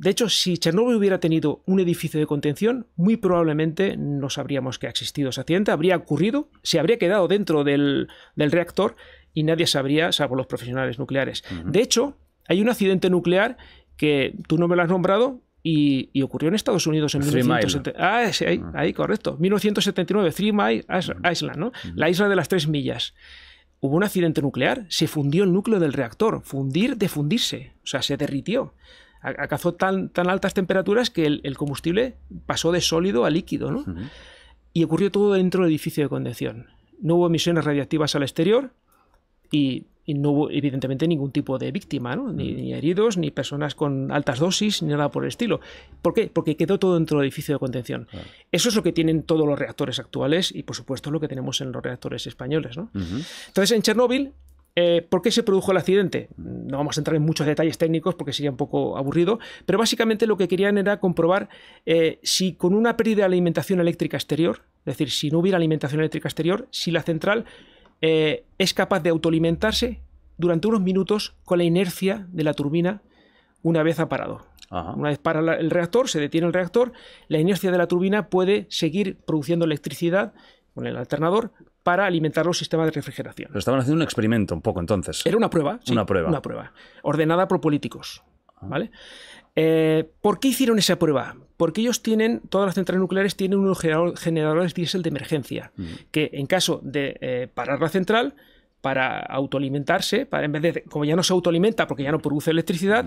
De hecho, si Chernobyl hubiera tenido un edificio de contención, muy probablemente no sabríamos que ha existido ese accidente, habría ocurrido, se habría quedado dentro del, reactor y nadie sabría, salvo los profesionales nucleares. De hecho, hay un accidente nuclear que tú no me lo has nombrado, y, ocurrió en Estados Unidos en 1979. Ah, sí, ahí, ah. ahí, correcto. 1979, Three Mile Island, ¿no? La isla de las tres millas hubo un accidente nuclear, se fundió el núcleo del reactor, fundir de fundirse, o sea, se derritió. Alcanzó tan, tan altas temperaturas que el, combustible pasó de sólido a líquido, ¿no? Y ocurrió todo dentro del edificio de condición. No hubo emisiones radiactivas al exterior y y no hubo evidentemente ningún tipo de víctima, ¿no? Mm. ni, heridos, ni personas con altas dosis, ni nada por el estilo. ¿Por qué? Porque quedó todo dentro del edificio de contención. Eso es lo que tienen todos los reactores actuales y por supuesto lo que tenemos en los reactores españoles. Entonces en Chernóbil eh, ¿Por qué se produjo el accidente? No vamos a entrar en muchos detalles técnicos porque sería un poco aburrido, pero básicamente lo que querían era comprobar eh, si con una pérdida de alimentación eléctrica exterior, es decir, si no hubiera alimentación eléctrica exterior, si la central eh, es capaz de autoalimentarse durante unos minutos con la inercia de la turbina una vez ha parado. Una vez para el reactor, se detiene el reactor, la inercia de la turbina puede seguir produciendo electricidad con el alternador para alimentar los sistemas de refrigeración. Pero estaban haciendo un experimento un poco entonces. Era una prueba. una prueba. Una prueba. Ordenada por políticos. Ah. ¿Vale? Eh, ¿Por qué hicieron esa prueba? Porque ellos tienen, todas las centrales nucleares tienen unos generadores diésel de emergencia, que en caso de eh, parar la central, para autoalimentarse, en vez de, como ya no se autoalimenta porque ya no produce electricidad,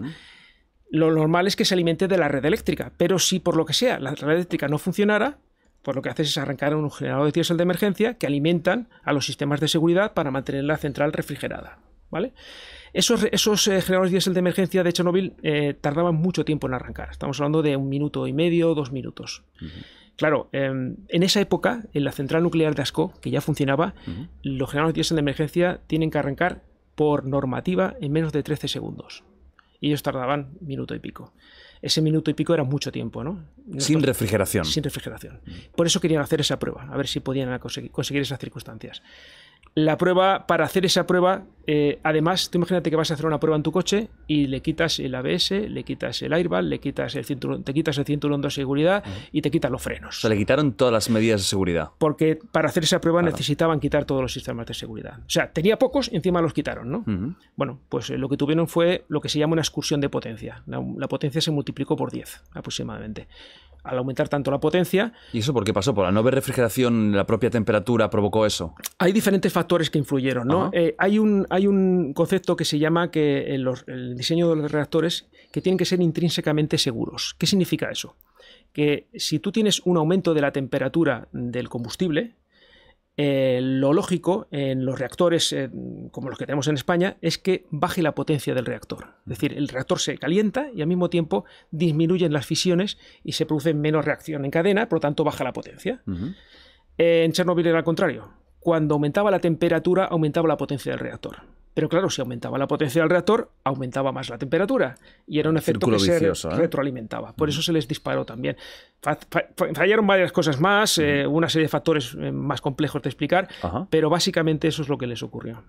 lo normal es que se alimente de la red eléctrica. Pero si por lo que sea la red eléctrica no funcionara, pues lo que haces es arrancar un generador de diésel de emergencia que alimentan a los sistemas de seguridad para mantener la central refrigerada. Esos, eh, generadores diésel de emergencia de Chernobyl eh, tardaban mucho tiempo en arrancar. Estamos hablando de un minuto y medio, dos minutos. Claro, em, en esa época, en la central nuclear de Asco, que ya funcionaba, los generadores diésel de emergencia tienen que arrancar por normativa en menos de 13 segundos. Y ellos tardaban minuto y pico ese minuto y pico era mucho tiempo, ¿no? sin refrigeración. Sin refrigeración. Por eso querían hacer esa prueba, a ver si podían conseguir, esas circunstancias la prueba, para hacer esa prueba, eh, además, tú imagínate que vas a hacer una prueba en tu coche y le quitas el ABS, le quitas el airbag, le quitas el cinturón, te quitas el cinturón de seguridad y te quitas los frenos. O le quitaron todas las medidas de seguridad. Porque para hacer esa prueba necesitaban quitar todos los sistemas de seguridad. O sea, tenía pocos y encima los quitaron, ¿no? Bueno, pues eh, lo que tuvieron fue lo que se llama una excursión de potencia. La, la potencia se multiplicó por 10 aproximadamente al aumentar tanto la potencia. ¿Y eso por qué pasó? ¿Por la no haber refrigeración, la propia temperatura provocó eso? Hay diferentes factores que influyeron, ¿no? Eh, hay, un, hay un concepto que se llama que el diseño de los reactores que tienen que ser intrínsecamente seguros. ¿Qué significa eso? Que si tú tienes un aumento de la temperatura del combustible, eh, lo lógico en los reactores eh, como los que tenemos en España es que baje la potencia del reactor. Es decir, el reactor se calienta y al mismo tiempo disminuyen las fisiones y se produce menos reacción en cadena, por lo tanto baja la potencia. en Chernobyl era al contrario. Cuando aumentaba la temperatura, aumentaba la potencia del reactor. Pero claro, si aumentaba la potencia del reactor, aumentaba más la temperatura. Y era un efecto que se ¿eh? retroalimentaba. Por eso se les disparó también. fallaron varias cosas más, eh, una serie de factores eh, más complejos de explicar, pero básicamente eso es lo que les ocurrió.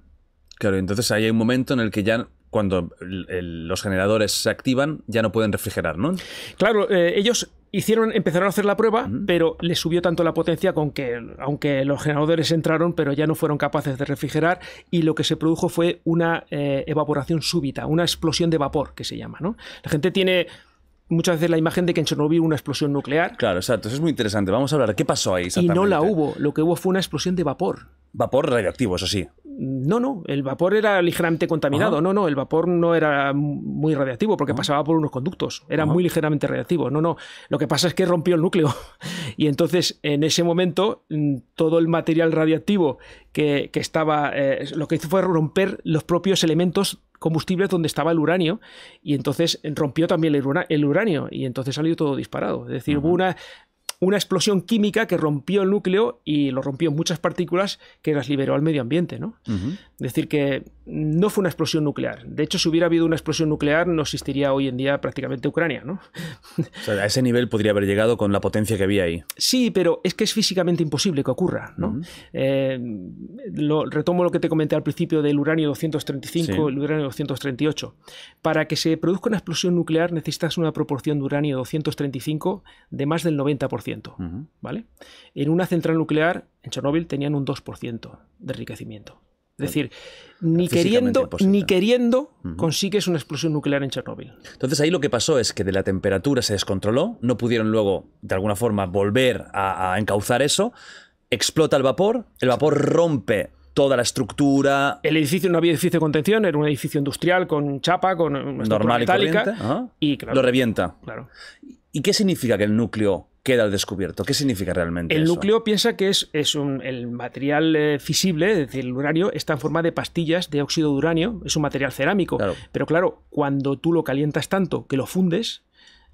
Claro, entonces ahí hay un momento en el que ya cuando los generadores se activan ya no pueden refrigerar, ¿no? Claro, ellos hicieron, empezaron a hacer la prueba, pero le subió tanto la potencia con que, aunque los generadores entraron, pero ya no fueron capaces de refrigerar y lo que se produjo fue una eh, evaporación súbita, una explosión de vapor que se llama, ¿no? La gente tiene muchas veces la imagen de que en Chernobyl hubo una explosión nuclear. Claro, exacto, eso es muy interesante. Vamos a hablar, ¿qué pasó ahí? Exactamente? Y no la hubo, lo que hubo fue una explosión de vapor. Vapor radioactivo, eso sí. No, no, el vapor era ligeramente contaminado. No, no, el vapor no era muy radiactivo porque pasaba por unos conductos. Era muy ligeramente radiactivo. No, no, lo que pasa es que rompió el núcleo. y entonces, en ese momento, mm, todo el material radiactivo que, estaba, eh, lo que hizo fue romper los propios elementos combustibles donde estaba el uranio y entonces rompió también el, uranio y entonces salió todo disparado. Es decir, hubo una una explosión química que rompió el núcleo y lo rompió muchas partículas que las liberó al medio ambiente, ¿no? decir que no fue una explosión nuclear. De hecho, si hubiera habido una explosión nuclear, no existiría hoy en día prácticamente Ucrania, ¿no? a ese nivel podría haber llegado con la potencia que había ahí. Sí, pero es que es físicamente imposible que ocurra, ¿no? Eh, retomo lo que te comenté al principio del uranio 235 y el uranio 238. Para que se produzca una explosión nuclear necesitas una proporción de uranio 235 de más del 90%, ¿vale? En una central nuclear, en Chernóbil, tenían un 2% de enriquecimiento. Es decir, ni queriendo, ni queriendo consigues una explosión nuclear en Chernóbil. Entonces ahí lo que pasó es que de la temperatura se descontroló, no pudieron luego, de alguna forma, volver a, encauzar eso, explota el vapor, el vapor rompe toda la estructura. El edificio no había edificio de contención, era un edificio industrial con chapa, con una metálica, y, lo revienta. Claro. ¿Y qué significa que el núcleo queda al descubierto? ¿Qué significa realmente? El núcleo piensa que es, un, el material eh, fisible, es decir, el uranio, está en forma de pastillas de óxido de uranio, es un material cerámico. Pero claro, cuando tú lo calientas tanto que lo fundes,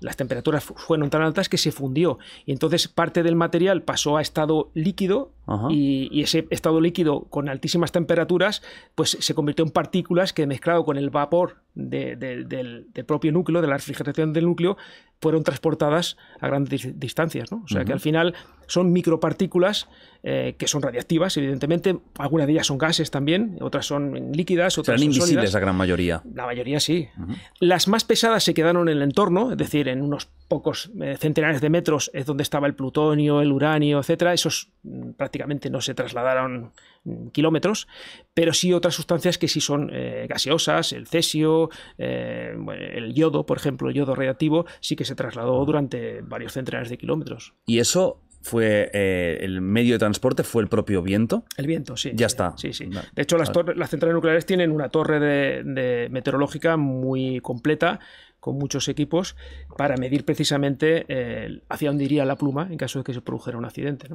las temperaturas fueron tan altas que se fundió. Y entonces parte del material pasó a estado líquido y, ese estado líquido con altísimas temperaturas, pues se convirtió en partículas que mezclado con el vapor del, propio núcleo, de la refrigeración del núcleo, fueron transportadas a grandes distancias. ¿no? O sea que al final son micropartículas eh, que son radiactivas, evidentemente. Algunas de ellas son gases también, otras son líquidas, otras Serán son invisibles la gran mayoría. La mayoría sí. Las más pesadas se quedaron en el entorno, es decir, en unos pocos eh, centenares de metros es donde estaba el plutonio, el uranio, etcétera. Esos mm, prácticamente no se trasladaron mm, kilómetros, pero sí otras sustancias que sí son eh, gaseosas, el cesio, eh, el yodo, por ejemplo, el yodo radiactivo, sí que se trasladó durante varios centenares de kilómetros. ¿Y eso fue el medio de transporte fue el propio viento. El viento, sí. Ya está. Sí, sí. De hecho, las, las, centrales nucleares tienen una torre de, de meteorológica muy completa con muchos equipos para medir precisamente eh, hacia dónde iría la pluma en caso de que se produjera un accidente.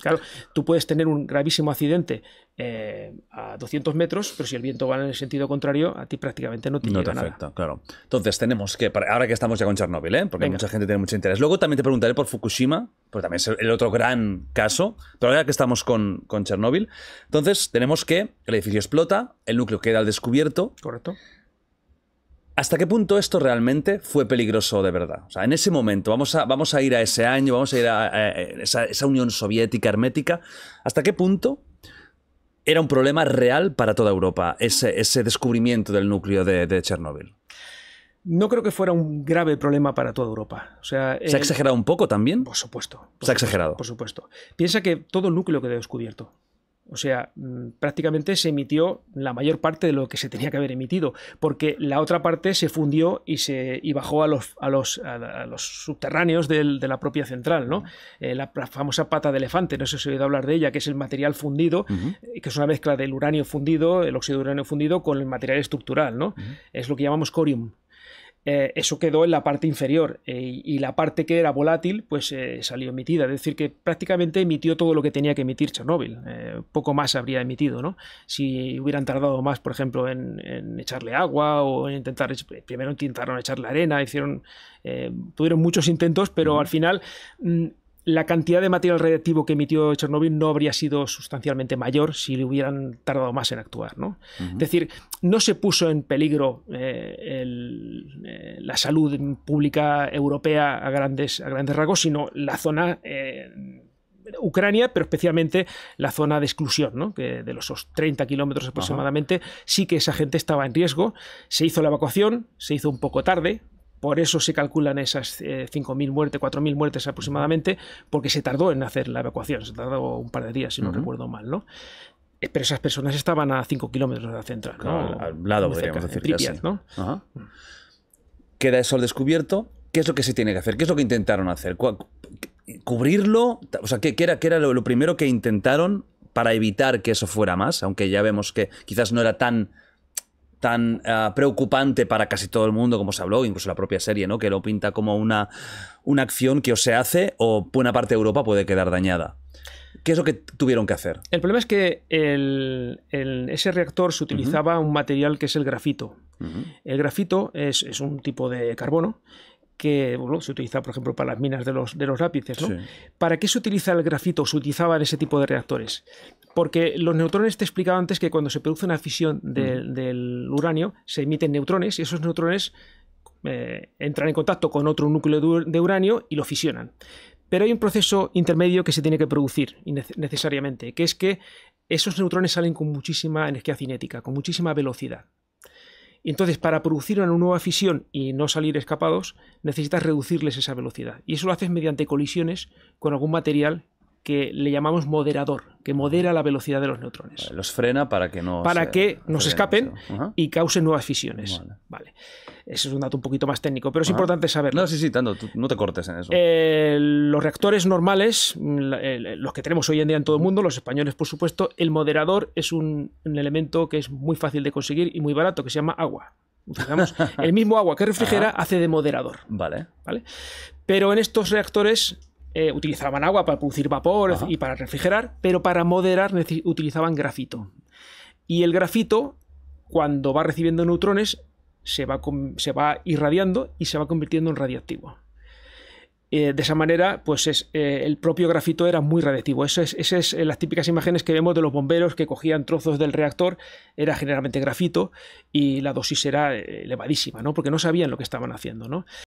Claro, tú puedes tener un gravísimo accidente eh, a 200 metros, pero si el viento va en el sentido contrario, a ti prácticamente no te, no te afecta, claro. Entonces tenemos que, ahora que estamos ya con Chernóbil, ¿eh? porque mucha gente tiene mucho interés. Luego también te preguntaré por Fukushima, porque también es el otro gran caso, pero ahora que estamos con, con Chernóbil, entonces tenemos que el edificio explota, el núcleo queda al descubierto. Correcto. ¿Hasta qué punto esto realmente fue peligroso de verdad? O sea, en ese momento, vamos a, vamos a ir a ese año, vamos a ir a, esa, Unión Soviética hermética, ¿hasta qué punto era un problema real para toda Europa, ese, ese descubrimiento del núcleo de, Chernobyl? Chernóbil. No creo que fuera un grave problema para toda Europa. O sea, ¿Se ha eh, exagerado un poco también? Por supuesto. Se ha exagerado. Por supuesto. Piensa que todo el núcleo queda descubierto. O sea, mm, prácticamente se emitió la mayor parte de lo que se tenía que haber emitido, porque la otra parte se fundió y, se, bajó a los, los, subterráneos de la propia central, ¿no? Eh, la famosa pata de elefante, no sé si he oído hablar de ella, que es el material fundido, eh, que es una mezcla del uranio fundido, el óxido de uranio fundido, con el material estructural, ¿no? Es lo que llamamos corium. Eh, eso quedó en la parte inferior eh, y la parte que era volátil pues eh, salió emitida, es decir que prácticamente emitió todo lo que tenía que emitir Chernóbil, poco más habría emitido, ¿no? Si hubieran tardado más, por ejemplo, en, echarle agua o en intentar, primero intentaron echarle arena, hicieron, tuvieron muchos intentos, pero al final mm, la cantidad de material radiactivo que emitió Chernóbil no habría sido sustancialmente mayor si le hubieran tardado más en actuar. ¿no? Es decir, no se puso en peligro eh, eh, la salud pública europea a grandes, a grandes rasgos, sino la zona... Eh, Ucrania, pero especialmente la zona de exclusión, ¿no? que de los 30 kilómetros aproximadamente, sí que esa gente estaba en riesgo. Se hizo la evacuación, se hizo un poco tarde, por eso se calculan esas 5.000 eh, muertes, 4.000 muertes aproximadamente, porque se tardó en hacer la evacuación, se tardó un par de días, si no recuerdo mal, ¿no? Eh, pero esas personas estaban a 5 kilómetros de la central, ¿no? al lado, podríamos decir. Mm. Queda eso al descubierto. ¿Qué es lo que se tiene que hacer? ¿Qué es lo que intentaron hacer? ¿Cubrirlo? O sea, ¿qué, era, lo primero que intentaron para evitar que eso fuera más? Aunque ya vemos que quizás no era tan tan ah, preocupante para casi todo el mundo, como se habló, incluso la propia serie, ¿no? que lo pinta como una, una acción que o se hace o buena parte de Europa puede quedar dañada. ¿Qué es lo que tuvieron que hacer? El problema es que el, ese reactor se utilizaba un material que es el grafito. El grafito es, es, un tipo de carbono que se utiliza, por ejemplo, para las minas de los, lápices. ¿no? ¿Para qué se utiliza el grafito? Se utilizaba en ese tipo de reactores. Porque los neutrones te explicaba antes que cuando se produce una fisión mm. del uranio se emiten neutrones y esos neutrones eh, entran en contacto con otro núcleo de uranio y lo fisionan. Pero hay un proceso intermedio que se tiene que producir necesariamente, que es que esos neutrones salen con muchísima energía cinética, con muchísima velocidad entonces, para producir una nueva fisión y no salir escapados, necesitas reducirles esa velocidad. Y eso lo haces mediante colisiones con algún material que le llamamos moderador, que modera la velocidad de los neutrones. los frena para que no para que nos escapen y causen nuevas fisiones. Vale. Ese es un dato un poquito más técnico, pero es importante saberlo. No, sí, sí, tanto, no te cortes en eso. Eh, los reactores normales, eh, los que tenemos hoy en día en todo el mundo, los españoles por supuesto, el moderador es un, elemento que es muy fácil de conseguir y muy barato, que se llama agua. el mismo agua que refrigera hace de moderador. Vale. vale. Pero en estos reactores eh, utilizaban agua para producir vapor y para refrigerar, pero para moderar utilizaban grafito. Y el grafito, cuando va recibiendo neutrones, se va, irradiando y se va convirtiendo en radiactivo. Eh, de esa manera, pues es, eh, el propio grafito era muy radiactivo. Esas es, las típicas imágenes que vemos de los bomberos que cogían trozos del reactor, era generalmente grafito y la dosis era elevadísima, ¿no? Porque no sabían lo que estaban haciendo, ¿no?